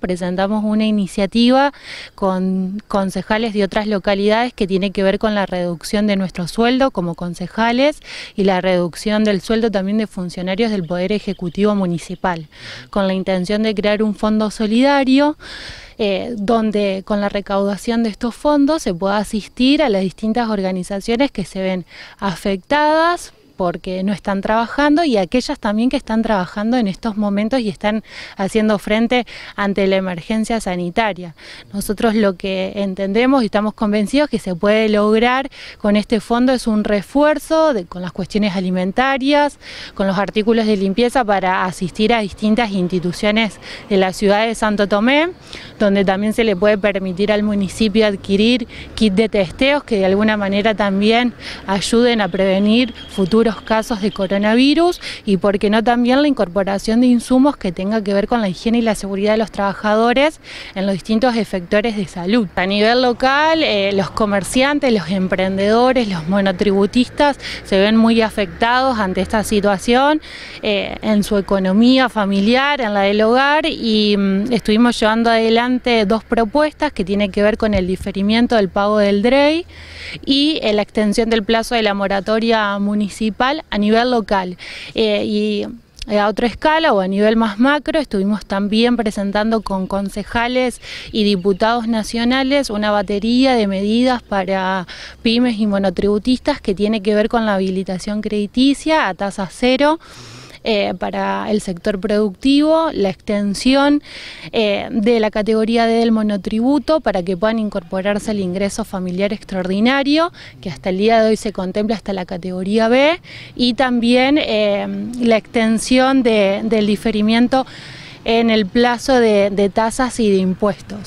Presentamos una iniciativa con concejales de otras localidades que tiene que ver con la reducción de nuestro sueldo como concejales y la reducción del sueldo también de funcionarios del Poder Ejecutivo Municipal, con la intención de crear un fondo solidario eh, donde con la recaudación de estos fondos se pueda asistir a las distintas organizaciones que se ven afectadas porque no están trabajando y aquellas también que están trabajando en estos momentos y están haciendo frente ante la emergencia sanitaria. Nosotros lo que entendemos y estamos convencidos que se puede lograr con este fondo es un refuerzo con las cuestiones alimentarias, con los artículos de limpieza para asistir a distintas instituciones de la ciudad de Santo Tomé, donde también se le puede permitir al municipio adquirir kit de testeos que de alguna manera también ayuden a prevenir futuros casos de coronavirus y, por qué no, también la incorporación de insumos que tenga que ver con la higiene y la seguridad de los trabajadores en los distintos efectores de salud. A nivel local, eh, los comerciantes, los emprendedores, los monotributistas se ven muy afectados ante esta situación eh, en su economía familiar, en la del hogar y mm, estuvimos llevando adelante dos propuestas que tienen que ver con el diferimiento del pago del DREI y eh, la extensión del plazo de la moratoria municipal a nivel local. Eh, y a otra escala o a nivel más macro, estuvimos también presentando con concejales y diputados nacionales una batería de medidas para pymes y monotributistas que tiene que ver con la habilitación crediticia a tasa cero. Eh, para el sector productivo, la extensión eh, de la categoría del monotributo para que puedan incorporarse el ingreso familiar extraordinario, que hasta el día de hoy se contempla hasta la categoría B, y también eh, la extensión del diferimiento en el plazo de tasas y de impuestos.